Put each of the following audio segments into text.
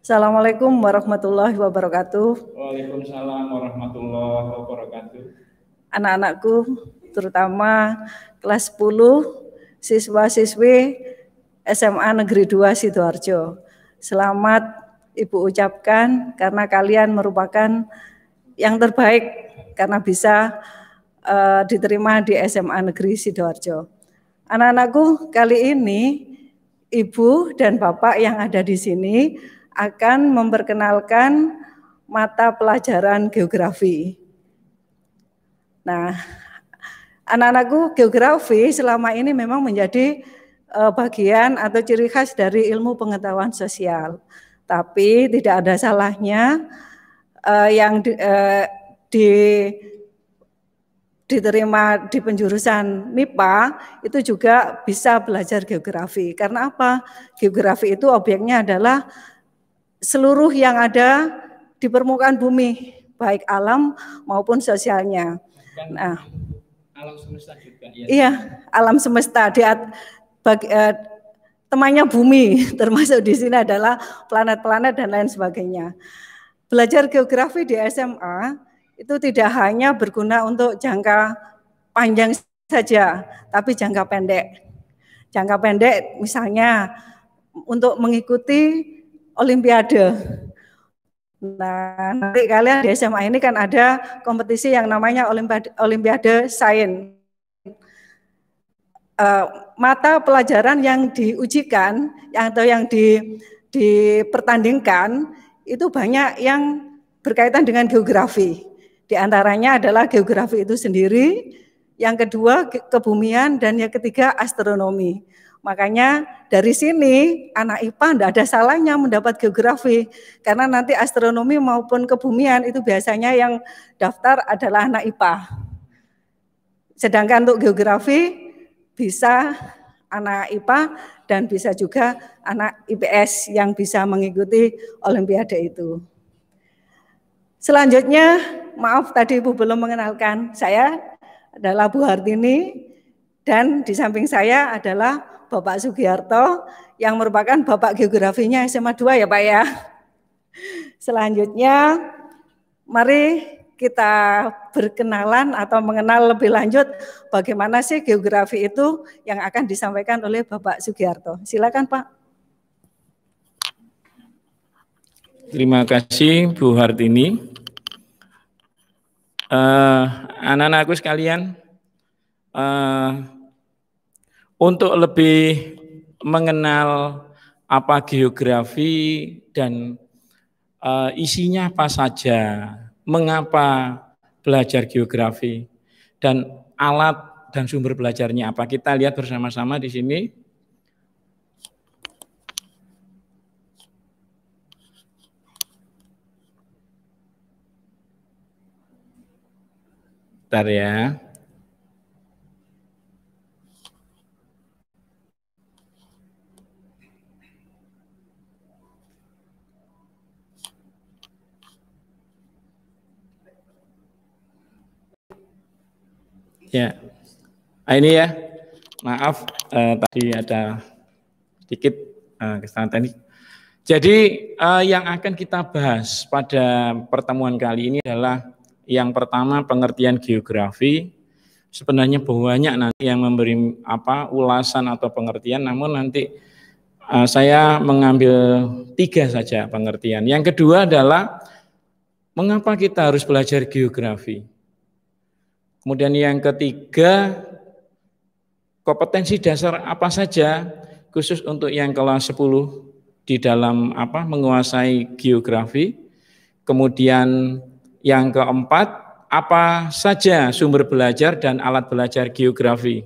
Assalamualaikum warahmatullahi wabarakatuh. Waalaikumsalam warahmatullahi wabarakatuh. Anak-anakku, terutama kelas 10 siswa-siswi SMA Negeri 2 Sidoarjo. Selamat Ibu ucapkan karena kalian merupakan yang terbaik karena bisa uh, diterima di SMA Negeri Sidoarjo. Anak-anakku, kali ini Ibu dan Bapak yang ada di sini akan memperkenalkan mata pelajaran geografi. Nah, anak-anakku geografi selama ini memang menjadi eh, bagian atau ciri khas dari ilmu pengetahuan sosial. Tapi tidak ada salahnya eh, yang di, eh, di diterima di penjurusan MIPA itu juga bisa belajar geografi. Karena apa? Geografi itu obyeknya adalah seluruh yang ada di permukaan bumi, baik alam maupun sosialnya. nah, alam semesta juga ya. Iya, alam semesta di at, bagi, eh, temannya bumi, termasuk di sini adalah planet-planet dan lain sebagainya. Belajar geografi di SMA itu tidak hanya berguna untuk jangka panjang saja, tapi jangka pendek. Jangka pendek misalnya untuk mengikuti olimpiade. Nah, nanti kalian di SMA ini kan ada kompetisi yang namanya olimpiade, olimpiade sains. Uh, mata pelajaran yang diujikan atau yang di, dipertandingkan itu banyak yang berkaitan dengan geografi. Di antaranya adalah geografi itu sendiri, yang kedua kebumian, dan yang ketiga astronomi. Makanya dari sini anak IPA tidak ada salahnya mendapat geografi karena nanti astronomi maupun kebumian itu biasanya yang daftar adalah anak IPA. Sedangkan untuk geografi bisa anak IPA dan bisa juga anak IPS yang bisa mengikuti olimpiade itu. Selanjutnya, maaf tadi Ibu belum mengenalkan, saya adalah Bu Hartini dan di samping saya adalah Bapak Sugiharto yang merupakan Bapak Geografinya SMA 2 ya Pak ya. Selanjutnya mari kita berkenalan atau mengenal lebih lanjut bagaimana sih geografi itu yang akan disampaikan oleh Bapak Sugiharto. Silakan Pak. Terima kasih Bu Hartini. Uh, anak-anakku sekalian, uh, untuk lebih mengenal apa geografi dan uh, isinya apa saja, mengapa belajar geografi dan alat dan sumber belajarnya apa. Kita lihat bersama-sama di sini. Bentar ya. Ya, nah, ini ya, maaf eh, tadi ada sedikit eh, kesalahan teknik. Jadi eh, yang akan kita bahas pada pertemuan kali ini adalah yang pertama pengertian geografi. Sebenarnya banyak nanti yang memberi apa ulasan atau pengertian, namun nanti uh, saya mengambil tiga saja pengertian. Yang kedua adalah mengapa kita harus belajar geografi. Kemudian yang ketiga, kompetensi dasar apa saja khusus untuk yang kelas 10 di dalam apa menguasai geografi. Kemudian yang keempat, apa saja sumber belajar dan alat belajar geografi.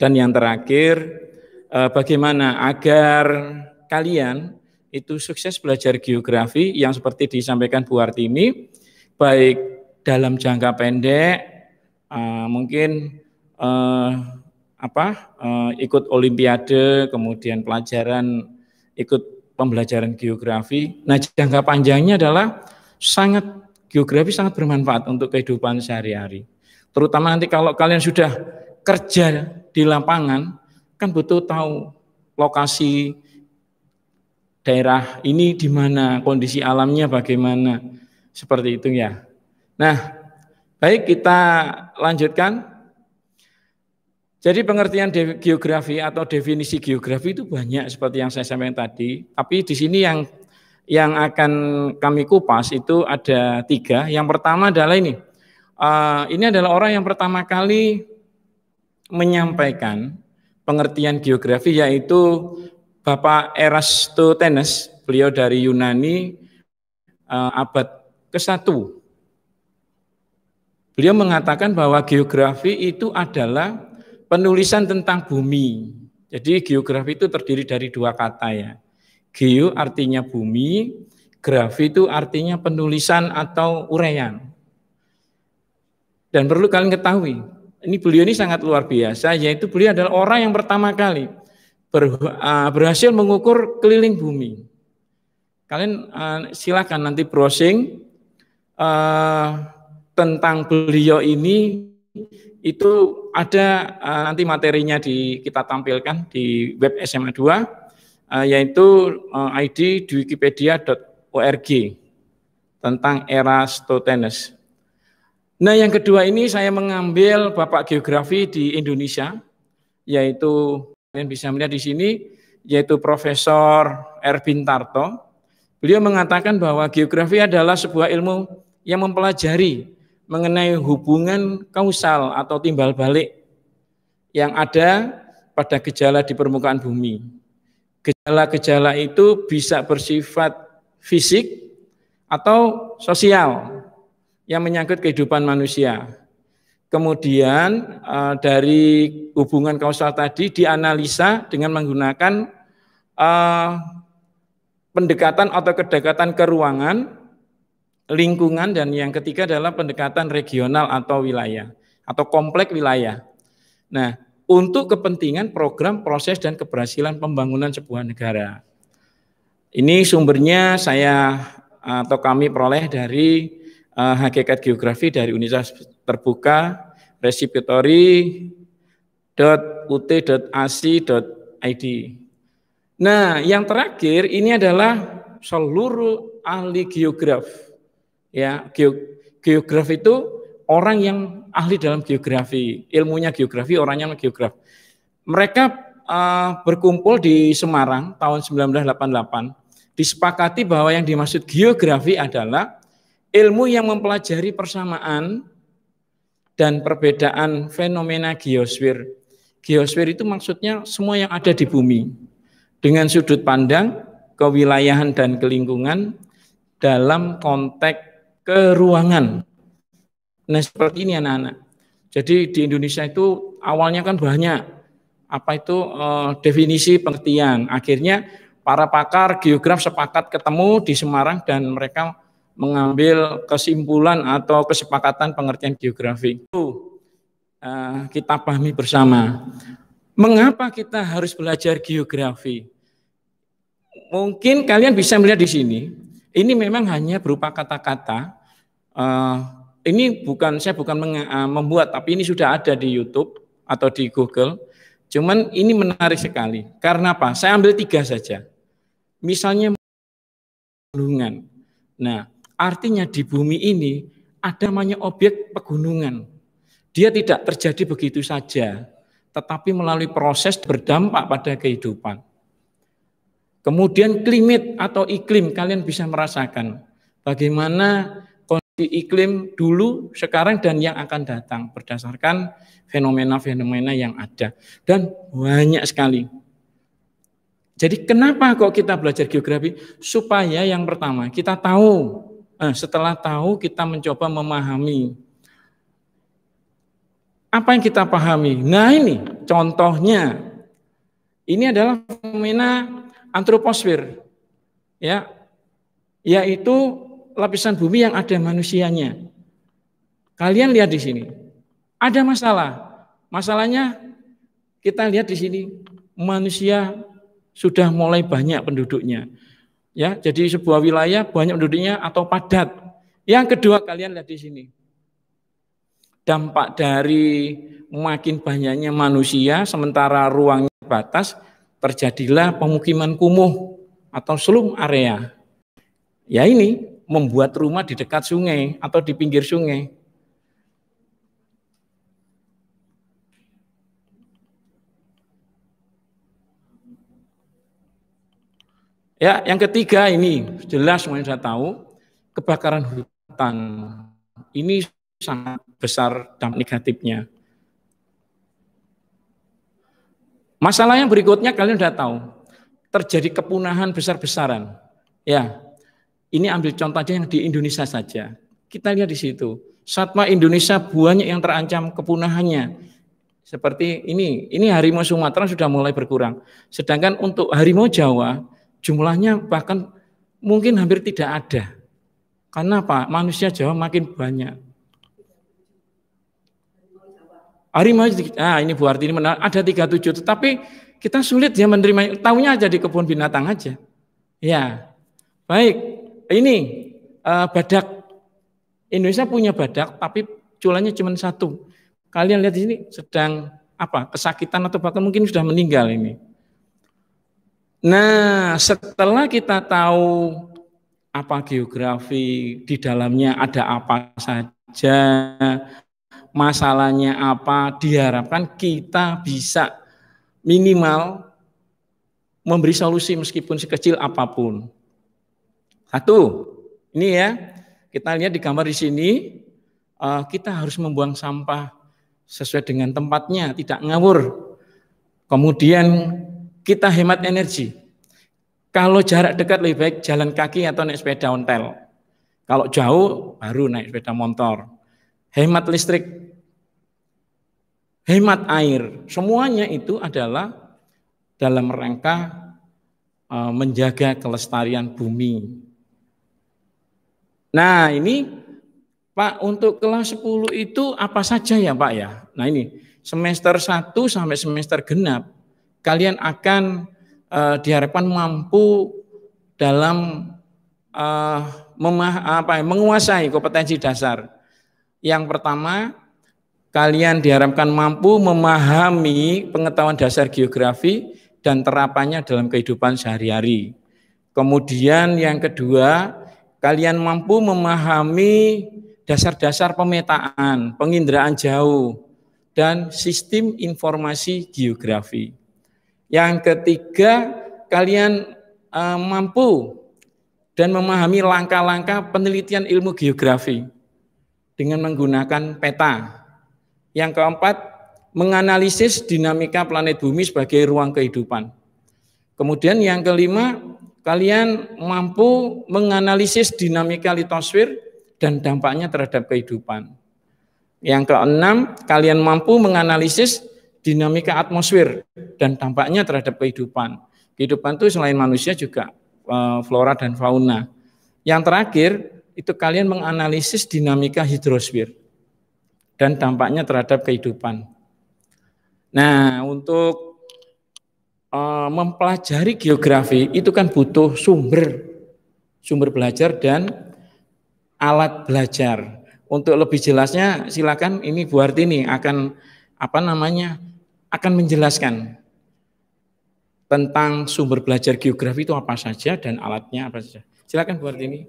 Dan yang terakhir, eh, bagaimana agar kalian itu sukses belajar geografi yang seperti disampaikan Bu Artini, baik dalam jangka pendek uh, mungkin uh, apa uh, ikut olimpiade kemudian pelajaran ikut pembelajaran geografi nah jangka panjangnya adalah sangat geografi sangat bermanfaat untuk kehidupan sehari-hari terutama nanti kalau kalian sudah kerja di lapangan kan butuh tahu lokasi daerah ini di mana kondisi alamnya bagaimana seperti itu ya Nah, baik kita lanjutkan. Jadi pengertian geografi atau definisi geografi itu banyak seperti yang saya sampaikan tadi. Tapi di sini yang yang akan kami kupas itu ada tiga. Yang pertama adalah ini. Ah, ini adalah orang yang pertama kali menyampaikan pengertian geografi yaitu Bapak Erastotenes, beliau dari Yunani ah, abad ke-1 Beliau mengatakan bahwa geografi itu adalah penulisan tentang bumi. Jadi geografi itu terdiri dari dua kata ya. Geo artinya bumi, grafi itu artinya penulisan atau uraian. Dan perlu kalian ketahui, ini beliau ini sangat luar biasa, yaitu beliau adalah orang yang pertama kali berhasil mengukur keliling bumi. Kalian silakan nanti browsing tentang beliau ini itu ada uh, nanti materinya di kita tampilkan di web SMA 2 uh, eh, yaitu uh, eh, ID di wikipedia.org tentang era Stotenes. Nah, yang kedua ini saya mengambil Bapak Geografi di Indonesia yaitu kalian bisa melihat di sini yaitu Profesor Erwin Tarto. Beliau mengatakan bahwa geografi adalah sebuah ilmu yang mempelajari mengenai hubungan kausal atau timbal balik yang ada pada gejala di permukaan bumi. Gejala-gejala itu bisa bersifat fisik atau sosial yang menyangkut kehidupan manusia. Kemudian eh, dari hubungan kausal tadi dianalisa dengan menggunakan eh, pendekatan atau kedekatan ke ruangan lingkungan dan yang ketiga adalah pendekatan regional atau wilayah atau komplek wilayah. Nah, untuk kepentingan program, proses dan keberhasilan pembangunan sebuah negara. Ini sumbernya saya eh, atau kami peroleh dari uh, hakikat geografi dari Universitas Terbuka recipitori.ut.ac.id. Nah, yang terakhir ini adalah seluruh ahli geografi. Ya, geograf itu orang yang ahli dalam geografi, ilmunya geografi, orangnya geograf. Mereka uh, berkumpul di Semarang tahun 1988, disepakati bahwa yang dimaksud geografi adalah ilmu yang mempelajari persamaan dan perbedaan fenomena geosfer. Geosfer itu maksudnya semua yang ada di bumi dengan sudut pandang, kewilayahan dan kelingkungan dalam konteks ke ruangan. Nah seperti ini anak-anak. Jadi di Indonesia itu awalnya kan banyak apa itu eh, definisi pengertian. Akhirnya para pakar geograf sepakat ketemu di Semarang dan mereka mengambil kesimpulan atau kesepakatan pengertian geografi. Itu eh, kita pahami bersama. Mengapa kita harus belajar geografi? Mungkin kalian bisa melihat di sini, ini memang hanya berupa kata-kata Eh, ini bukan saya bukan eh, membuat tapi ini sudah ada di YouTube atau di Google. Cuman ini menarik sekali. Karena apa? Saya ambil tiga saja. Misalnya pegunungan. Nah, artinya di bumi ini ada banyak objek pegunungan. Dia tidak terjadi begitu saja, tetapi melalui proses berdampak pada kehidupan. Kemudian klimat atau iklim kalian bisa merasakan bagaimana di iklim dulu, sekarang, dan yang akan datang berdasarkan fenomena-fenomena yang ada. Dan banyak sekali. Jadi kenapa kok kita belajar geografi? Supaya yang pertama kita tahu, eh, setelah tahu kita mencoba memahami apa yang kita pahami. Nah ini contohnya, ini adalah fenomena antroposfer, ya, yaitu lapisan bumi yang ada manusianya. Kalian lihat di sini, ada masalah. Masalahnya kita lihat di sini manusia sudah mulai banyak penduduknya. Ya, jadi sebuah wilayah banyak penduduknya atau padat. Yang kedua kalian lihat di sini. Dampak dari makin banyaknya manusia sementara ruangnya batas terjadilah pemukiman kumuh atau slum area. Ya ini membuat rumah di dekat sungai atau di pinggir sungai. Ya, yang ketiga ini jelas semuanya saya tahu kebakaran hutan ini sangat besar dampak negatifnya. Masalah yang berikutnya kalian sudah tahu terjadi kepunahan besar-besaran. Ya, ini ambil contoh aja yang di Indonesia saja. Kita lihat di situ. Satwa Indonesia banyak yang terancam kepunahannya. Seperti ini, ini harimau Sumatera sudah mulai berkurang. Sedangkan untuk harimau Jawa jumlahnya bahkan mungkin hampir tidak ada. Karena apa? Manusia Jawa makin banyak. Harimau, ah ini Bu ini menar, ada 37, tetapi kita sulit ya menerima, tahunya aja di kebun binatang aja. Ya, baik. Ini uh, badak. Indonesia punya badak, tapi culanya cuma satu. Kalian lihat di sini sedang apa? Kesakitan atau bahkan mungkin sudah meninggal ini. Nah, setelah kita tahu apa geografi di dalamnya ada apa saja, masalahnya apa, diharapkan kita bisa minimal memberi solusi meskipun sekecil apapun. Satu, ini ya, kita lihat di gambar di sini, eh, kita harus membuang sampah sesuai dengan tempatnya, tidak ngawur. Kemudian kita hemat energi. Kalau jarak dekat lebih baik jalan kaki atau naik sepeda ontel. Kalau jauh baru naik sepeda motor. Hemat listrik, hemat air, semuanya itu adalah dalam rangka eh, menjaga kelestarian bumi Nah, ini Pak untuk kelas 10 itu apa saja ya Pak ya? Nah ini semester 1 sampai semester genap kalian akan uh, diharapkan mampu dalam uh, memah apa ya, menguasai kompetensi dasar. Yang pertama, kalian diharapkan mampu memahami pengetahuan dasar geografi dan terapannya dalam kehidupan sehari-hari. Kemudian yang kedua, kalian mampu memahami dasar-dasar pemetaan, penginderaan jauh, dan sistem informasi geografi. Yang ketiga, kalian eh, mampu dan memahami langkah-langkah penelitian ilmu geografi dengan menggunakan peta. Yang keempat, menganalisis dinamika planet bumi sebagai ruang kehidupan. Kemudian yang kelima, kalian mampu menganalisis dinamika litosfer dan dampaknya terhadap kehidupan. Yang keenam, kalian mampu menganalisis dinamika atmosfer dan dampaknya terhadap kehidupan. Kehidupan itu selain manusia juga eh, flora dan fauna. Yang terakhir, itu kalian menganalisis dinamika hidrosfer dan dampaknya terhadap kehidupan. Nah, untuk Eh, mempelajari geografi itu kan butuh sumber, sumber belajar dan alat belajar. Untuk lebih jelasnya silakan ini Bu Hartini akan apa namanya akan menjelaskan tentang sumber belajar geografi itu apa saja dan alatnya apa saja. Silakan Bu Hartini.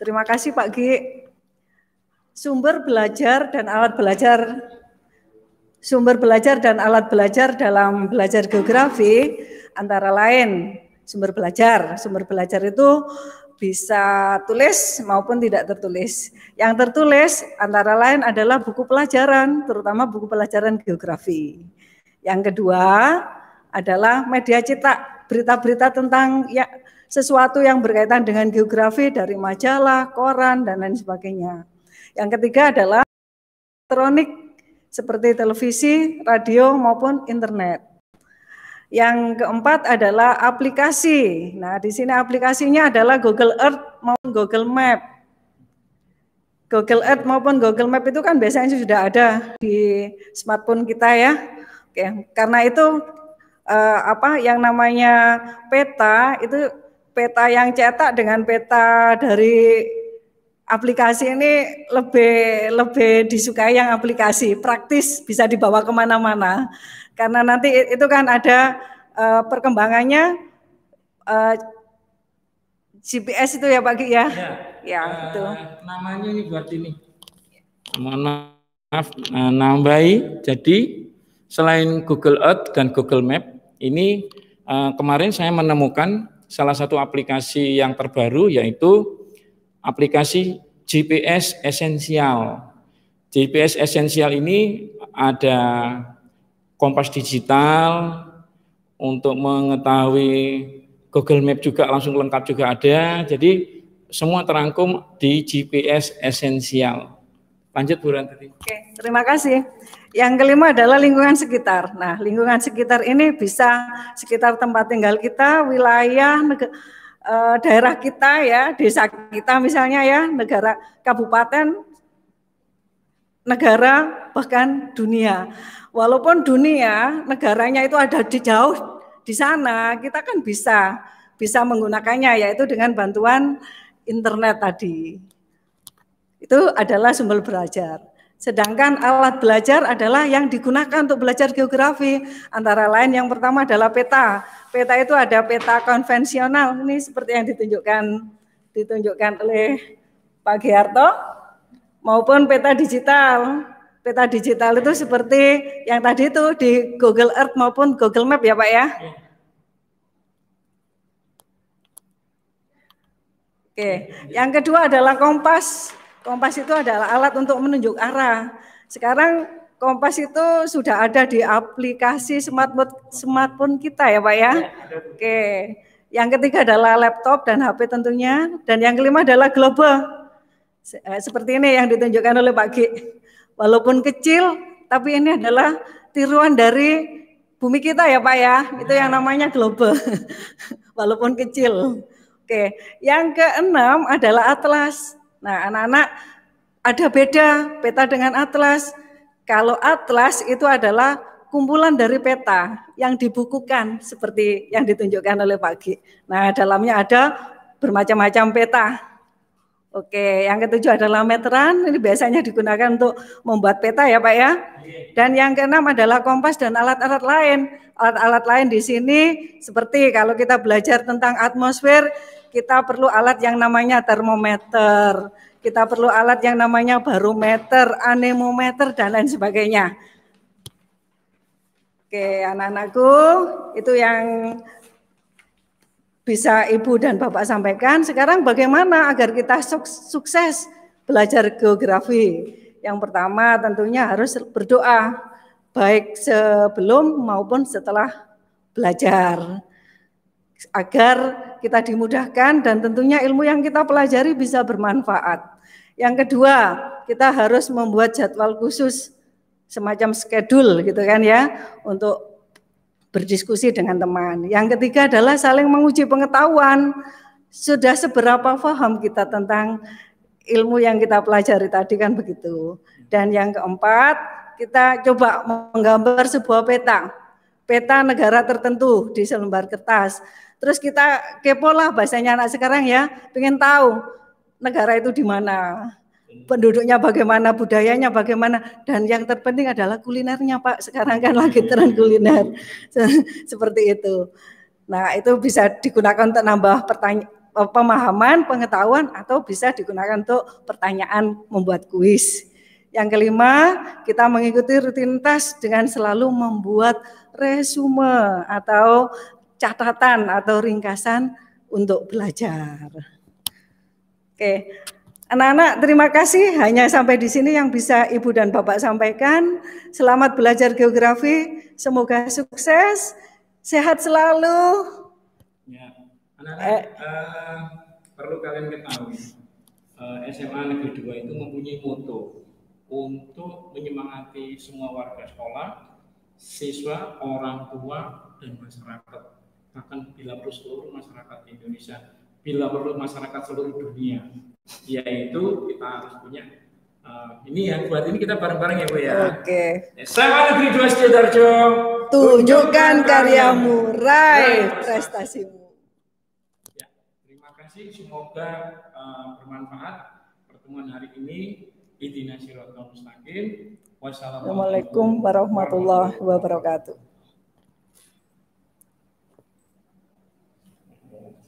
Terima kasih Pak G. Sumber belajar dan alat belajar sumber belajar dan alat belajar dalam belajar geografi antara lain sumber belajar. Sumber belajar itu bisa tulis maupun tidak tertulis. Yang tertulis antara lain adalah buku pelajaran, terutama buku pelajaran geografi. Yang kedua adalah media cetak, berita-berita tentang ya sesuatu yang berkaitan dengan geografi dari majalah, koran dan lain sebagainya. Yang ketiga adalah elektronik seperti televisi, radio maupun internet. Yang keempat adalah aplikasi. Nah, di sini aplikasinya adalah Google Earth maupun Google Map. Google Earth maupun Google Map itu kan biasanya sudah ada di smartphone kita ya. Oke, karena itu eh, apa yang namanya peta itu peta yang cetak dengan peta dari aplikasi ini lebih lebih disukai yang aplikasi praktis bisa dibawa kemana-mana karena nanti itu kan ada uh, perkembangannya uh, eh, GPS itu ya pagi ya. Iya. Ya, ya uh, itu. Eh, namanya ini buat ini. Mohon maaf nambahi. Jadi selain Google Earth dan Google Map, ini uh, kemarin saya menemukan salah satu aplikasi yang terbaru yaitu aplikasi GPS esensial. GPS esensial ini ada kompas digital untuk mengetahui Google Map juga langsung lengkap juga ada. Jadi semua terangkum di GPS esensial. Lanjut Bu Ranti. Oke, terima kasih. Yang kelima adalah lingkungan sekitar. Nah, lingkungan sekitar ini bisa sekitar tempat tinggal kita, wilayah, negara Eh, daerah kita ya, desa kita misalnya ya, negara kabupaten, negara bahkan dunia. Walaupun dunia negaranya itu ada di jauh di sana, kita kan bisa bisa menggunakannya yaitu dengan bantuan internet tadi. Itu adalah sumber belajar. Sedangkan alat belajar adalah yang digunakan untuk belajar geografi. Antara lain yang pertama adalah peta. Peta itu ada peta konvensional. Ini seperti yang ditunjukkan ditunjukkan oleh Pak Giarto maupun peta digital. Peta digital itu seperti yang tadi itu di Google Earth maupun Google Map ya Pak ya. Oke, yang kedua adalah kompas. Kompas itu adalah alat untuk menunjuk arah. Sekarang Kompas itu sudah ada di aplikasi smartphone smartphone kita ya, Pak ya. Iya, Oke. Yang ketiga adalah laptop dan HP tentunya, dan yang kelima adalah global. Eh, seperti ini yang ditunjukkan oleh Pak G. Walaupun kecil, tapi ini adalah tiruan dari bumi kita ya, Pak ya. Itu yang namanya global. Walaupun kecil. Oke, yang keenam adalah atlas. Nah, anak-anak ada beda peta dengan atlas. Kalau atlas itu adalah kumpulan dari peta yang dibukukan seperti yang ditunjukkan oleh Pak G. Nah, dalamnya ada bermacam-macam peta Oke, yang ketujuh adalah meteran. Ini biasanya digunakan untuk membuat peta ya Pak ya. Dan yang keenam adalah kompas dan alat-alat lain. Alat-alat lain di sini seperti kalau kita belajar tentang atmosfer, kita perlu alat yang namanya termometer. Kita perlu alat yang namanya barometer, anemometer, dan lain sebagainya. Oke, anak-anakku, itu yang bisa Ibu dan Bapak sampaikan. Sekarang bagaimana agar kita sukses belajar geografi? Yang pertama tentunya harus berdoa baik sebelum maupun setelah belajar agar kita dimudahkan dan tentunya ilmu yang kita pelajari bisa bermanfaat. Yang kedua, kita harus membuat jadwal khusus semacam schedule gitu kan ya untuk berdiskusi dengan teman. Yang ketiga adalah saling menguji pengetahuan. Sudah seberapa paham kita tentang ilmu yang kita pelajari tadi kan begitu. Dan yang keempat, kita coba menggambar sebuah peta. Peta negara tertentu di selembar kertas. Terus kita kepo lah bahasanya anak sekarang ya, pengen tahu negara itu di mana penduduknya bagaimana, budayanya bagaimana, dan yang terpenting adalah kulinernya Pak. Sekarang kan lagi iya, tren iya. kuliner seperti itu. Nah itu bisa digunakan untuk nambah pertanyaan eh, pemahaman, pengetahuan, atau bisa digunakan untuk pertanyaan membuat kuis. Yang kelima, kita mengikuti rutinitas dengan selalu membuat resume atau catatan atau ringkasan untuk belajar. Oke, Anak-anak, terima kasih. Hanya sampai di sini yang bisa Ibu dan Bapak sampaikan. Selamat belajar geografi. Semoga sukses. Sehat selalu. Ya, anak-anak eh. uh, perlu kalian ketahui, uh, eh, SMA Negeri 2 itu mempunyai moto untuk menyemangati semua warga sekolah, siswa, orang tua, dan masyarakat. Bahkan bila seluruh masyarakat Indonesia bila perlu masyarakat seluruh dunia yaitu kita harus punya uh, ini ya buat ini kita bareng-bareng ya Bu ya. Oke. Saya negeri dua Sidoarjo. Tunjukkan karyamu, rai prestasimu. Ya, terima kasih semoga uh, bermanfaat pertemuan hari ini. Idina Sirotno Mustaqim. Wassalamualaikum warahmatullahi wabarakatuh.